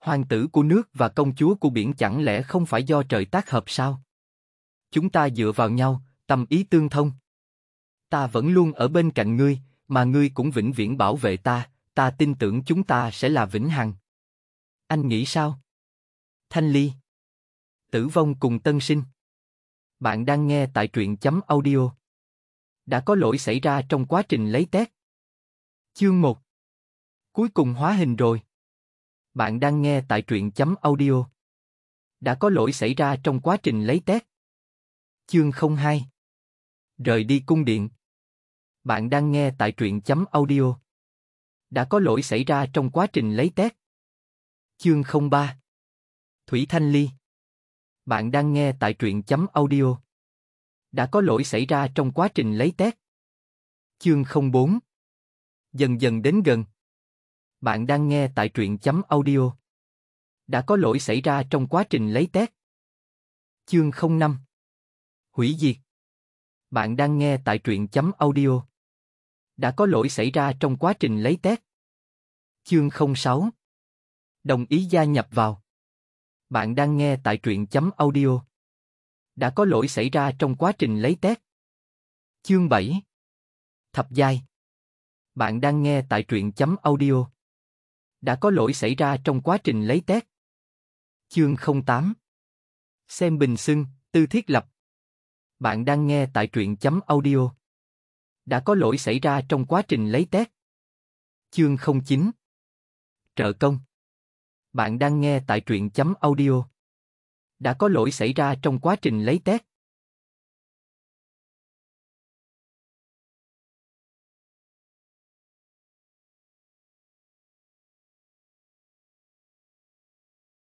Hoàng tử của nước và công chúa của biển chẳng lẽ không phải do trời tác hợp sao? Chúng ta dựa vào nhau, tâm ý tương thông. Ta vẫn luôn ở bên cạnh ngươi, mà ngươi cũng vĩnh viễn bảo vệ ta, ta tin tưởng chúng ta sẽ là vĩnh hằng. Anh nghĩ sao? Thanh Ly Tử vong cùng tân sinh Bạn đang nghe tại truyện chấm audio Đã có lỗi xảy ra trong quá trình lấy test Chương 1 Cuối cùng hóa hình rồi bạn đang nghe tại truyện chấm audio. Đã có lỗi xảy ra trong quá trình lấy test. Chương 02 Rời đi cung điện Bạn đang nghe tại truyện chấm audio. Đã có lỗi xảy ra trong quá trình lấy test. Chương 03 Thủy Thanh Ly Bạn đang nghe tại truyện chấm audio. Đã có lỗi xảy ra trong quá trình lấy test. Chương 04 Dần dần đến gần bạn đang nghe tại truyện chấm audio. Đã có lỗi xảy ra trong quá trình lấy test. Chương 05 Hủy diệt Bạn đang nghe tại truyện chấm audio. Đã có lỗi xảy ra trong quá trình lấy test. Chương 06 Đồng ý gia nhập vào. Bạn đang nghe tại truyện chấm audio. Đã có lỗi xảy ra trong quá trình lấy test. Chương 7 Thập giai bạn đang nghe tại truyện chấm audio đã có lỗi xảy ra trong quá trình lấy test. Chương 08 Xem bình xưng, tư thiết lập Bạn đang nghe tại truyện chấm audio. Đã có lỗi xảy ra trong quá trình lấy test. Chương 09 Trợ công Bạn đang nghe tại truyện chấm audio. Đã có lỗi xảy ra trong quá trình lấy test.